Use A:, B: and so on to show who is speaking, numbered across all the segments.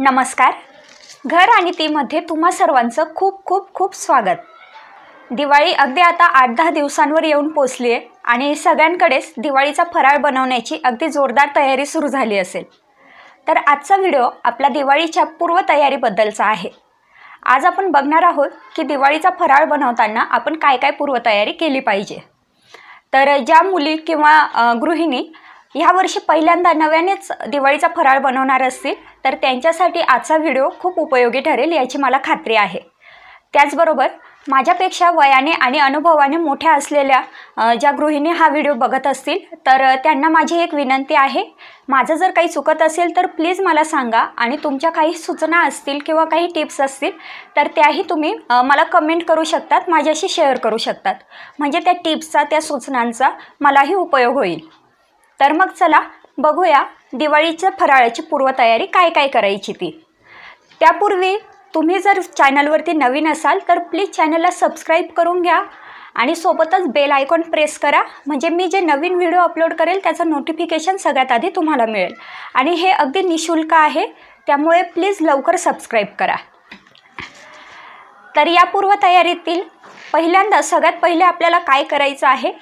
A: नमस्कार घर आणि तीमध्ये तुम्हा सर्वांचं खूप खूप खूप स्वागत दिवाळी अगदी आता आठ दहा दिवसांवर येऊन पोचली आहे आणि सगळ्यांकडेच दिवाळीचा फराळ बनवण्याची अगदी जोरदार तयारी सुरू झाली असेल तर आजचा व्हिडिओ आपला दिवाळीच्या पूर्वतयारीबद्दलचा आहे आज आपण बघणार आहोत की दिवाळीचा फराळ बनवताना आपण काय काय पूर्वतयारी केली पाहिजे तर ज्या मुली किंवा गृहिणी ह्या वर्षी पहिल्यांदा नव्यानेच दिवाळीचा फराळ बनवणार असतील तर त्यांच्यासाठी आजचा व्हिडिओ खूप उपयोगी ठरेल याची मला खात्री आहे त्याचबरोबर माझ्यापेक्षा वयाने आणि अनुभवाने मोठ्या असलेल्या ज्या गृहिणी हा व्हिडिओ बघत असतील तर त्यांना माझी एक विनंती आहे माझं जर काही चुकत असेल तर प्लीज मला सांगा आणि तुमच्या काही सूचना असतील किंवा काही टिप्स असतील तर त्याही तुम्ही मला कमेंट करू शकतात माझ्याशी शेअर करू शकतात म्हणजे त्या टिप्सचा त्या सूचनांचा मलाही उपयोग होईल तर मग चला बघूया दिवाळीच्या फराळाची पूर्वतयारी काय काय करायची ती त्यापूर्वी तुम्ही जर चॅनलवरती नवीन असाल तर प्लीज चॅनलला सबस्क्राईब करून घ्या आणि सोबतच बेल आयकॉन प्रेस करा म्हणजे मी जे नवीन व्हिडिओ अपलोड करेल त्याचं नोटिफिकेशन सगळ्यात आधी तुम्हाला मिळेल आणि हे अगदी निशुल्क आहे त्यामुळे प्लीज लवकर सबस्क्राईब करा तर या पूर्वतयारीतील पहिल्यांदा सगळ्यात पहिले आपल्याला काय करायचं आहे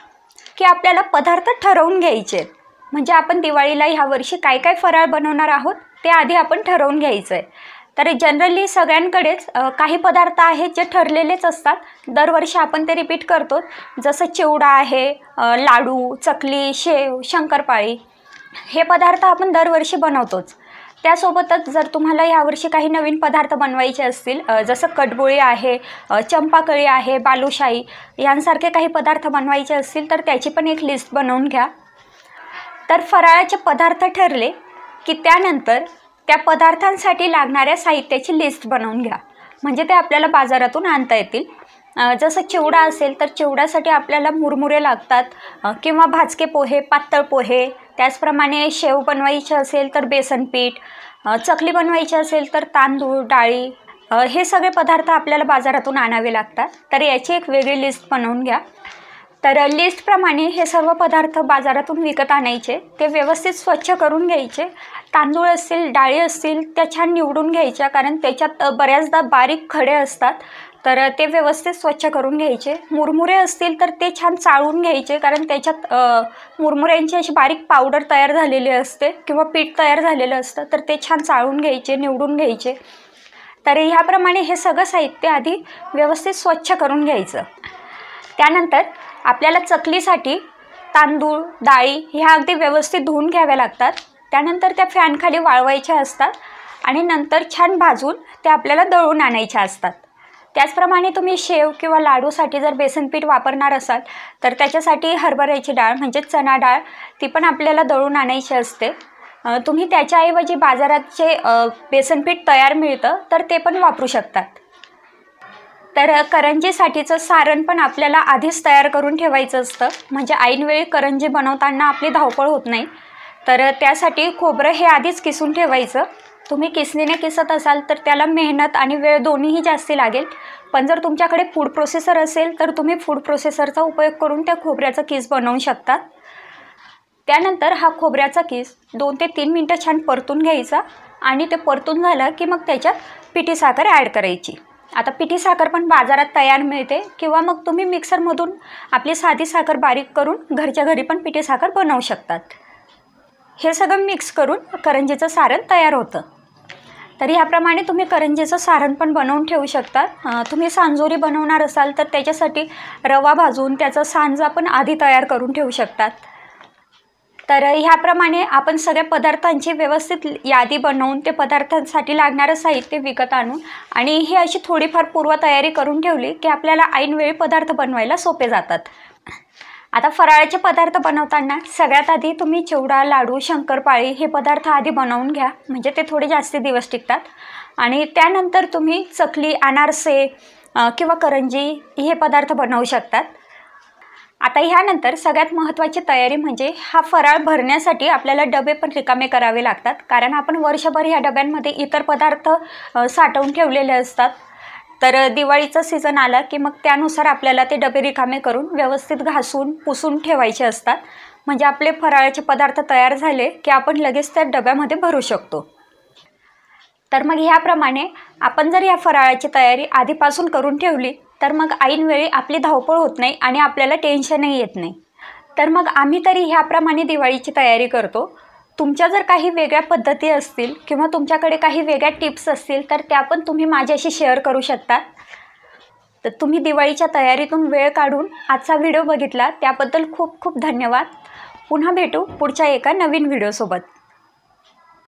A: की आपल्याला पदार्थ ठरवून घ्यायचे म्हणजे आपण दिवाळीला ह्या वर्षी काय काय फराळ बनवणार आहोत ते आधी आपण ठरवून घ्यायचं आहे तर जनरली सगळ्यांकडेच काही पदार्थ आहेत जे ठरलेलेच असतात दरवर्षी आपण ते रिपीट करतो जसं चिवडा आहे लाडू चकली शेव शंकरपाळी हे पदार्थ आपण दरवर्षी बनवतोच त्यासोबतच जर तुम्हाला यावर्षी काही नवीन पदार्थ बनवायचे असतील जसं कटबोळी आहे चंपाकळी आहे बालुशाही यांसारखे काही पदार्थ बनवायचे असतील तर त्याची पण एक लिस्ट बनवून घ्या तर फराळाचे पदार्थ ठरले की त्यानंतर त्या पदार्थांसाठी लागणाऱ्या साहित्याची लिस्ट बनवून घ्या म्हणजे ते आपल्याला बाजारातून आणता येतील जसं चिवडा असेल तर चिवड्यासाठी आपल्याला मुरमुरे लागतात किंवा भाजके पोहे पातळ पोहे त्याचप्रमाणे शेव बनवायचे असेल तर बेसनपीठ चकली बनवायचे असेल तर तांदूळ डाळी हे सगळे पदार्थ आपल्याला बाजारातून आणावे लागतात तर याची एक वेगळी लिस्ट बनवून घ्या तर लिस्टप्रमाणे हे सर्व पदार्थ बाजारातून विकत आणायचे ते व्यवस्थित स्वच्छ करून घ्यायचे तांदूळ असतील डाळी असतील त्या छान निवडून घ्यायच्या कारण त्याच्यात बऱ्याचदा बारीक खडे असतात तर ते व्यवस्थित स्वच्छ करून घ्यायचे मुरमुरे असतील तर ते छान चाळून घ्यायचे कारण त्याच्यात मुरमुऱ्यांची अशी बारीक पावडर तयार झालेली असते किंवा पीठ तयार झालेलं असतं तर ते छान चाळून घ्यायचे निवडून घ्यायचे तर ह्याप्रमाणे हे सगळं साहित्य आधी व्यवस्थित स्वच्छ करून घ्यायचं त्यानंतर आपल्याला चकलीसाठी तांदूळ डाळी ह्या अगदी व्यवस्थित धुवून घ्याव्या लागतात त्यानंतर त्या फॅनखाली वाळवायच्या असतात आणि नंतर छान भाजून त्या आपल्याला दळून आणायच्या असतात त्याचप्रमाणे तुम्ही शेव किंवा लाडूसाठी जर बेसनपीठ वापरणार असाल तर त्याच्यासाठी हरभऱ्याची डाळ म्हणजे चणा डाळ ती पण आपल्याला दळून आणायची असते तुम्ही त्याच्याऐवजी बाजारात जे बेसनपीठ तयार मिळतं तर ते पण वापरू शकतात तर करंजीसाठीचं सारण पण आपल्याला आधीच तयार करून ठेवायचं असतं म्हणजे ऐनवेळी करंजी बनवताना आपली धावपळ होत नाही तर त्यासाठी खोबरं हे आधीच किसून ठेवायचं तुम्ही किसणीने किसत असाल तर त्याला मेहनत आणि वेळ दोन्हीही जास्ती लागेल पण जर तुमच्याकडे फूड प्रोसेसर असेल तर तुम्ही फूड प्रोसेसरचा उपयोग करून त्या खोबऱ्याचा किस बनवू शकता त्यानंतर हा खोबऱ्याचा किस दोन ते तीन मिनटं छान परतून घ्यायचा आणि ते परतून झालं की मग त्याच्यात पिठी साखर ॲड करायची आता पिठी साखर पण बाजारात तयार मिळते किंवा मग तुम्ही मिक्सरमधून आपली साधी साखर बारीक करून घरच्या घरी पण पिठी साखर बनवू शकतात हे सगळं मिक्स करून करंजीचं सारण तयार होतं तर ह्याप्रमाणे तुम्ही करंजीचं सारण पण बनवून ठेवू शकता तुम्ही सांजोरी बनवणार असाल तर त्याच्यासाठी रवा भाजून त्याचा सांजा पण आधी तयार करून ठेवू शकतात तर ह्याप्रमाणे आपण सगळ्या पदार्थांची व्यवस्थित यादी बनवून ते पदार्थांसाठी लागणारं साहित्य विकत आणून आणि हे अशी थोडीफार पूर्वतयारी करून ठेवली की आपल्याला ऐनवेळी पदार्थ बनवायला सोपे जातात आता फराळाचे पदार्थ बनवताना सगळ्यात आधी तुम्ही चिवडा लाडू शंकरपाळी हे पदार्थ आधी बनवून घ्या म्हणजे ते थोडे जास्त दिवस टिकतात आणि त्यानंतर तुम्ही चकली अनारसे किंवा करंजी हे पदार्थ बनवू शकतात आता ह्यानंतर सगळ्यात महत्त्वाची तयारी म्हणजे हा फराळ भरण्यासाठी आपल्याला डबे पण रिकामे करावे लागतात कारण आपण वर्षभर ह्या डब्यांमध्ये इतर पदार्थ साठवून ठेवलेले असतात तर दिवाळीचा सीझन आला की मग त्यानुसार आपल्याला ते डबे रिकामे करून व्यवस्थित घासून पुसून ठेवायचे असतात म्हणजे आपले फराळाचे पदार्थ तयार झाले की आपण लगेच त्या डब्यामध्ये भरू शकतो तर मग ह्याप्रमाणे आपण जर या फराळाची तयारी आधीपासून करून ठेवली तर मग ऐनवेळी आपली धावपळ होत नाही आणि आपल्याला टेन्शनही येत नाही तर मग आम्ही तरी ह्याप्रमाणे दिवाळीची तयारी करतो तुमच्या जर काही वेगळ्या पद्धती असतील किंवा तुमच्याकडे काही वेगळ्या टिप्स असतील तर त्या पण तुम्ही माझ्याशी शेअर करू शकता तर तुम्ही दिवाळीच्या तयारीतून वेळ काढून आजचा व्हिडिओ बघितला त्याबद्दल खूप खूप धन्यवाद पुन्हा भेटू पुढच्या एका नवीन व्हिडिओसोबत